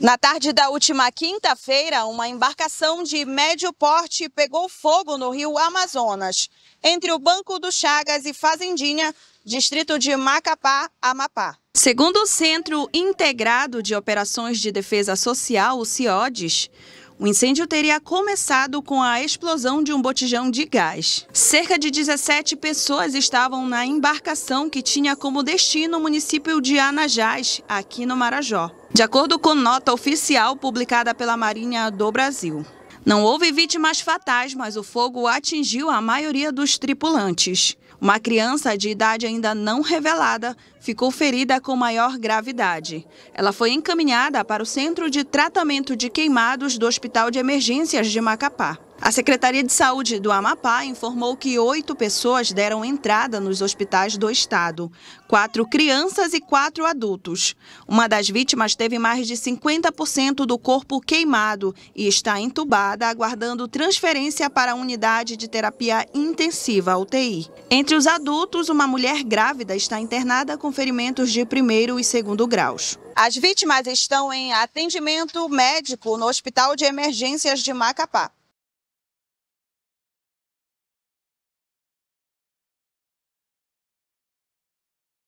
Na tarde da última quinta-feira, uma embarcação de médio porte pegou fogo no rio Amazonas, entre o Banco do Chagas e Fazendinha, distrito de Macapá, Amapá. Segundo o Centro Integrado de Operações de Defesa Social, o CIODES, o incêndio teria começado com a explosão de um botijão de gás. Cerca de 17 pessoas estavam na embarcação que tinha como destino o município de Anajás, aqui no Marajó. De acordo com nota oficial publicada pela Marinha do Brasil. Não houve vítimas fatais, mas o fogo atingiu a maioria dos tripulantes. Uma criança de idade ainda não revelada ficou ferida com maior gravidade. Ela foi encaminhada para o Centro de Tratamento de Queimados do Hospital de Emergências de Macapá. A Secretaria de Saúde do Amapá informou que oito pessoas deram entrada nos hospitais do estado, quatro crianças e quatro adultos. Uma das vítimas teve mais de 50% do corpo queimado e está entubada, aguardando transferência para a unidade de terapia intensiva, UTI. Entre os adultos, uma mulher grávida está internada com ferimentos de primeiro e segundo graus. As vítimas estão em atendimento médico no Hospital de Emergências de Macapá.